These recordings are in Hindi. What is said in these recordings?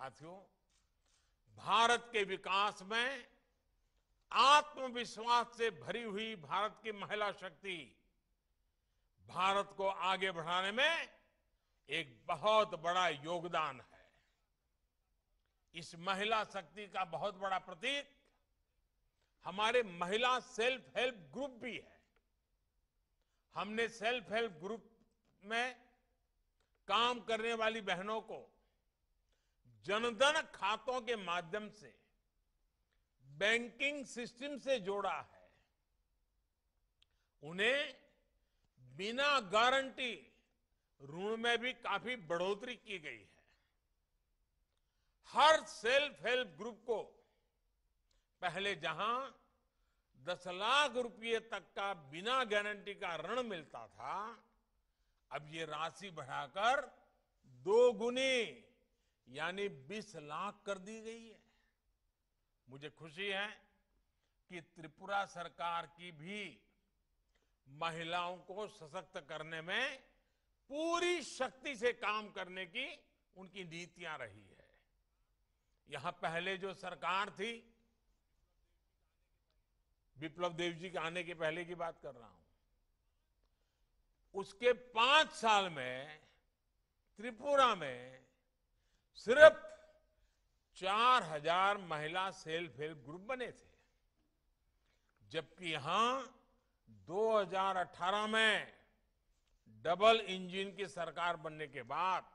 साथियों भारत के विकास में आत्मविश्वास से भरी हुई भारत की महिला शक्ति भारत को आगे बढ़ाने में एक बहुत बड़ा योगदान है इस महिला शक्ति का बहुत बड़ा प्रतीक हमारे महिला सेल्फ हेल्प ग्रुप भी है हमने सेल्फ हेल्प ग्रुप में काम करने वाली बहनों को जनधन खातों के माध्यम से बैंकिंग सिस्टम से जोड़ा है उन्हें बिना गारंटी ऋण में भी काफी बढ़ोतरी की गई है हर सेल्फ हेल्प ग्रुप को पहले जहां दस लाख रुपए तक का बिना गारंटी का ऋण मिलता था अब ये राशि बढ़ाकर दो गुनी यानी 20 लाख कर दी गई है मुझे खुशी है कि त्रिपुरा सरकार की भी महिलाओं को सशक्त करने में पूरी शक्ति से काम करने की उनकी नीतियां रही है यहां पहले जो सरकार थी विप्लव देव जी के आने के पहले की बात कर रहा हूं उसके पांच साल में त्रिपुरा में सिर्फ चार हजार महिला सेल्फ हेल्प ग्रुप बने थे जबकि यहां 2018 में डबल इंजन की सरकार बनने के बाद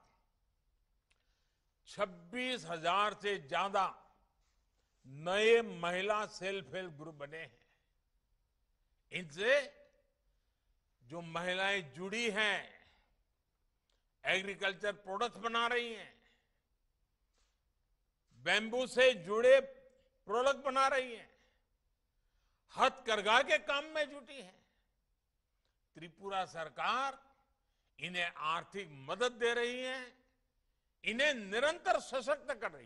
छब्बीस हजार से ज्यादा नए महिला सेल्फ हेल्प ग्रुप बने हैं इनसे जो महिलाएं जुड़ी हैं एग्रीकल्चर प्रोडक्ट्स बना रही हैं बेंबू से जुड़े प्रोडक्ट बना रही है हथकरघा के काम में जुटी है त्रिपुरा सरकार इन्हें आर्थिक मदद दे रही है इन्हें निरंतर सशक्त कर रही है